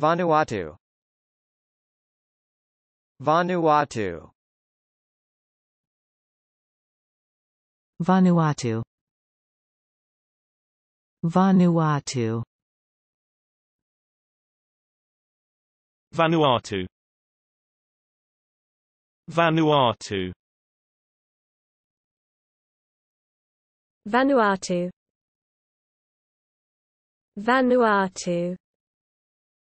Vanuatu Vanuatu Vanuatu Vanuatu Vanuatu Vanuatu Vanuatu Vanuatu